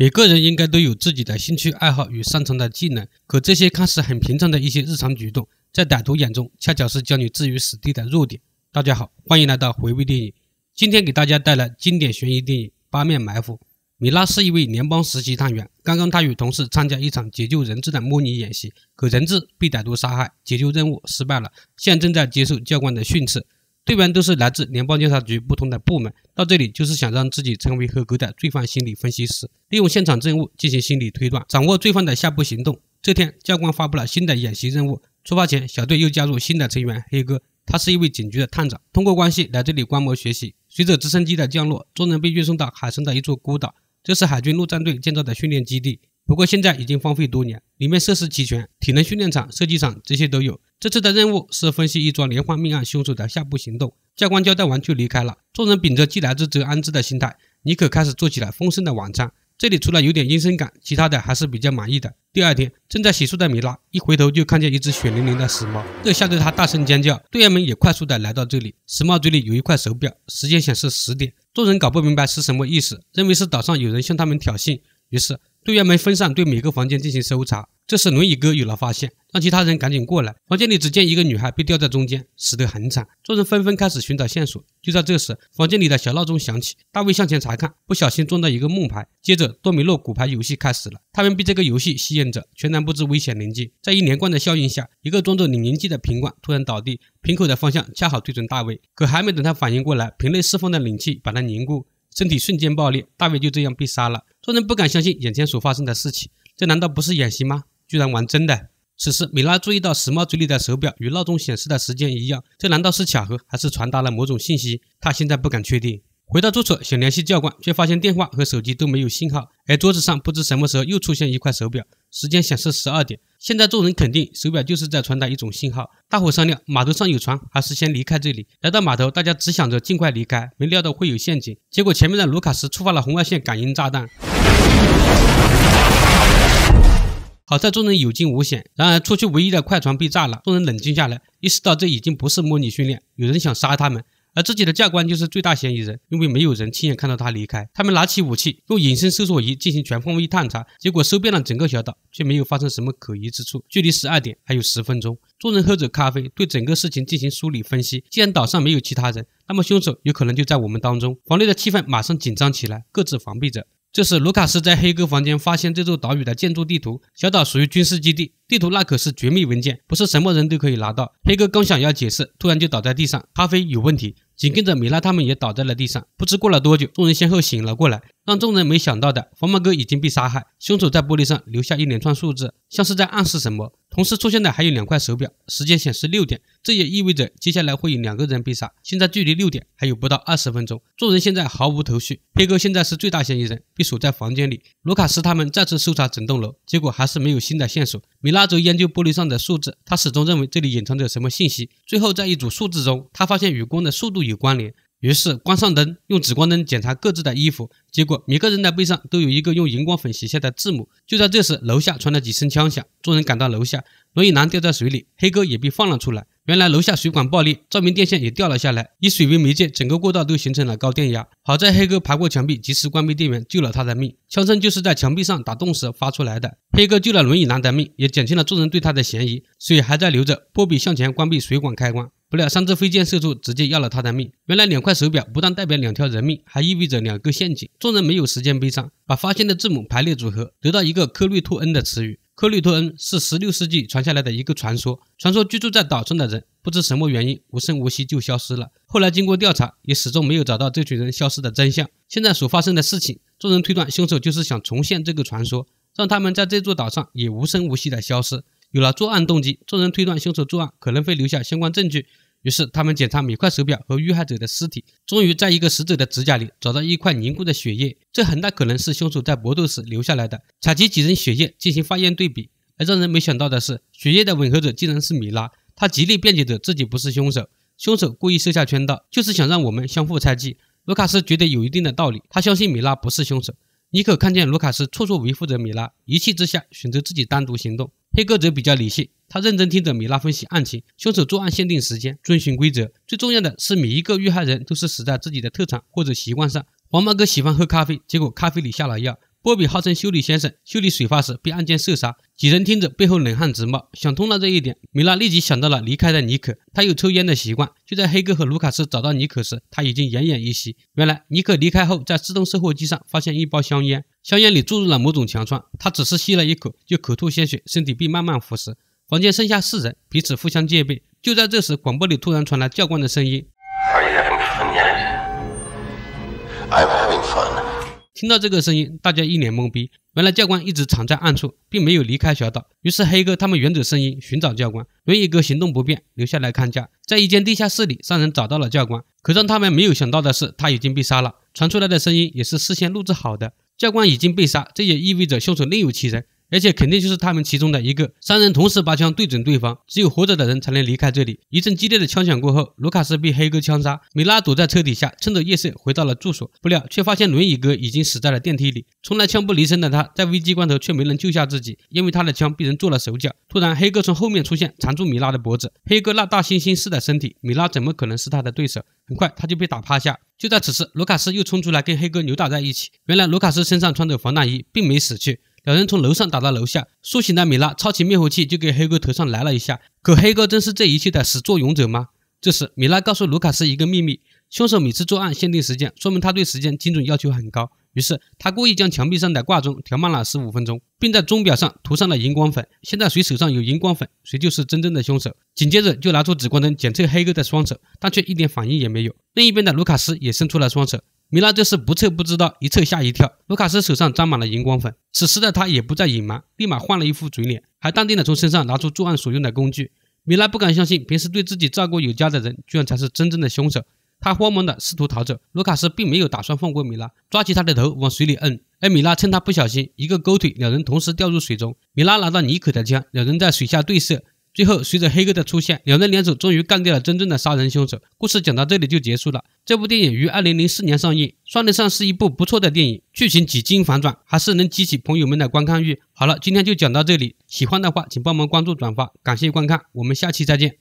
每个人应该都有自己的兴趣爱好与擅长的技能，可这些看似很平常的一些日常举动，在歹徒眼中，恰巧是将你置于死地的弱点。大家好，欢迎来到回味电影。今天给大家带来经典悬疑电影《八面埋伏》。米拉是一位联邦实习探员，刚刚他与同事参加一场解救人质的模拟演习，可人质被歹徒杀害，解救任务失败了，现正在接受教官的训斥。队员都是来自联邦调查局不同的部门，到这里就是想让自己成为合格的罪犯心理分析师，利用现场证物进行心理推断，掌握罪犯的下步行动。这天，教官发布了新的演习任务。出发前，小队又加入新的成员黑哥，他是一位警局的探长，通过关系来这里观摩学习。随着直升机的降落，众人被运送到海上的一座孤岛，这是海军陆战队建造的训练基地。不过现在已经荒废多年，里面设施齐全，体能训练场、射击场这些都有。这次的任务是分析一桩连环命案凶手的下步行动。教官交代完就离开了。众人秉着既来之则安之的心态，尼可开始做起了丰盛的晚餐。这里除了有点阴森感，其他的还是比较满意的。第二天，正在洗漱的米拉一回头就看见一只血淋淋的死猫，这吓得他大声尖叫。队员们也快速的来到这里，死猫嘴里有一块手表，时间显示十点。众人搞不明白是什么意思，认为是岛上有人向他们挑衅。于是队员们分散对每个房间进行搜查。这时轮椅哥有了发现，让其他人赶紧过来。房间里只见一个女孩被吊在中间，死得很惨。众人纷纷开始寻找线索。就在这时，房间里的小闹钟响起。大卫向前查看，不小心撞到一个木牌。接着，多米诺骨牌游戏开始了。他们被这个游戏吸引着，全然不知危险临近。在一连贯的效应下，一个装着冷凝剂的瓶罐突然倒地，瓶口的方向恰好对准大卫。可还没等他反应过来，瓶内释放的冷气把他凝固。身体瞬间爆裂，大卫就这样被杀了。众人不敢相信眼前所发生的事情，这难道不是演习吗？居然玩真的！此时，米拉注意到石毛嘴里的手表与闹钟显示的时间一样，这难道是巧合，还是传达了某种信息？他现在不敢确定。回到住处，想联系教官，却发现电话和手机都没有信号，而桌子上不知什么时候又出现一块手表。时间显示十二点，现在众人肯定手表就是在传达一种信号。大伙商量，码头上有船，还是先离开这里。来到码头，大家只想着尽快离开，没料到会有陷阱。结果前面的卢卡斯触发了红外线感应炸弹。好在众人有惊无险。然而出去唯一的快船被炸了，众人冷静下来，意识到这已经不是模拟训练，有人想杀他们。而自己的教官就是最大嫌疑人，因为没有人亲眼看到他离开。他们拿起武器，用隐身搜索仪进行全方位探查，结果搜遍了整个小岛，却没有发生什么可疑之处。距离十二点还有十分钟，众人喝着咖啡，对整个事情进行梳理分析。既然岛上没有其他人，那么凶手有可能就在我们当中。房内的气氛马上紧张起来，各自防备着。这时，卢卡斯在黑哥房间发现这座岛屿的建筑地图。小岛属于军事基地，地图那可是绝密文件，不是什么人都可以拿到。黑哥刚想要解释，突然就倒在地上，咖啡有问题。紧跟着，米拉他们也倒在了地上。不知过了多久，众人先后醒了过来。让众人没想到的，黄毛哥已经被杀害，凶手在玻璃上留下一连串数字，像是在暗示什么。同时出现的还有两块手表，时间显示六点，这也意味着接下来会有两个人被杀。现在距离六点还有不到二十分钟，众人现在毫无头绪。黑哥现在是最大嫌疑人，被锁在房间里。卢卡斯他们再次搜查整栋楼，结果还是没有新的线索。米拉则研究玻璃上的数字，他始终认为这里隐藏着什么信息。最后，在一组数字中，他发现与光的速度有关联。于是关上灯，用紫光灯检查各自的衣服，结果每个人的背上都有一个用荧光粉写下的字母。就在这时，楼下传来几声枪响，众人赶到楼下，轮椅男掉在水里，黑哥也被放了出来。原来楼下水管爆裂，照明电线也掉了下来，以水为媒介，整个过道都形成了高电压。好在黑哥爬过墙壁，及时关闭电源，救了他的命。枪声就是在墙壁上打洞时发出来的。黑哥救了轮椅男的命，也减轻了众人对他的嫌疑。水还在流着，波比向前关闭水管开关。不料，三支飞箭射出，直接要了他的命。原来，两块手表不但代表两条人命，还意味着两个陷阱。众人没有时间悲伤，把发现的字母排列组合，得到一个科瑞托恩的词语。科瑞托恩是十六世纪传下来的一个传说，传说居住在岛上的人不知什么原因，无声无息就消失了。后来经过调查，也始终没有找到这群人消失的真相。现在所发生的事情，众人推断凶手就是想重现这个传说，让他们在这座岛上也无声无息的消失。有了作案动机，众人推断凶手作案可能会留下相关证据，于是他们检查每块手表和遇害者的尸体，终于在一个死者的指甲里找到一块凝固的血液，这很大可能是凶手在搏斗时留下来的。采集几人血液进行化验对比，而让人没想到的是，血液的吻合者竟然是米拉。他极力辩解着自己不是凶手，凶手故意设下圈套，就是想让我们相互猜忌。卢卡斯觉得有一定的道理，他相信米拉不是凶手。尼可看见卢卡斯处处维护着米拉，一气之下选择自己单独行动。黑哥则比较理性，他认真听着米拉分析案情。凶手作案限定时间，遵循规则。最重要的是，每一个遇害人都是死在自己的特长或者习惯上。黄毛哥喜欢喝咖啡，结果咖啡里下了药。波比号称修理先生，修理水发时被暗箭射杀。几人听着，背后冷汗直冒。想通了这一点，米拉立即想到了离开的尼克。他有抽烟的习惯，就在黑哥和卢卡斯找到尼克时，他已经奄奄一息。原来尼克离开后，在自动售货机上发现一包香烟，香烟里注入了某种强酸。他只是吸了一口，就口吐鲜血，身体被慢慢腐蚀。房间剩下四人，彼此互相戒备。就在这时，广播里突然传来教官的声音。听到这个声音，大家一脸懵逼。原来教官一直藏在暗处，并没有离开小岛。于是黑哥他们远着声音寻找教官，轮椅哥行动不便，留下来看家。在一间地下室里，三人找到了教官。可让他们没有想到的是，他已经被杀了。传出来的声音也是事先录制好的。教官已经被杀，这也意味着凶手另有其人。而且肯定就是他们其中的一个。三人同时拔枪对准对方，只有活着的人才能离开这里。一阵激烈的枪响过后，卢卡斯被黑哥枪杀。米拉躲在车底下，趁着夜色回到了住所，不料却发现轮椅哥已经死在了电梯里。从来枪不离身的他，在危机关头却没能救下自己，因为他的枪被人做了手脚。突然，黑哥从后面出现，缠住米拉的脖子。黑哥那大猩猩似的身体，米拉怎么可能是他的对手？很快他就被打趴下。就在此时，卢卡斯又冲出来跟黑哥扭打在一起。原来卢卡斯身上穿着防弹衣，并没死去。两人从楼上打到楼下，苏醒的米拉抄起灭火器就给黑哥头上来了一下。可黑哥真是这一切的始作俑者吗？这时，米拉告诉卢卡斯一个秘密：凶手每次作案限定时间，说明他对时间精准要求很高。于是，他故意将墙壁上的挂钟调慢了十五分钟，并在钟表上涂上了荧光粉。现在谁手上有荧光粉，谁就是真正的凶手。紧接着，就拿出紫光灯检测黑哥的双手，但却一点反应也没有。另一边的卢卡斯也伸出了双手。米拉这是不测不知道，一测吓一跳。卢卡斯手上沾满了荧光粉，此时的他也不再隐瞒，立马换了一副嘴脸，还淡定的从身上拿出作案所用的工具。米拉不敢相信，平时对自己照顾有加的人，居然才是真正的凶手。他慌忙的试图逃走，卢卡斯并没有打算放过米拉，抓起他的头往水里摁。而米拉趁他不小心，一个勾腿，两人同时掉入水中。米拉拿到尼可的枪，两人在水下对射。最后，随着黑哥的出现，两人联手终于干掉了真正的杀人凶手。故事讲到这里就结束了。这部电影于二零零四年上映，算得上是一部不错的电影。剧情几经反转，还是能激起朋友们的观看欲。好了，今天就讲到这里。喜欢的话，请帮忙关注、转发，感谢观看，我们下期再见。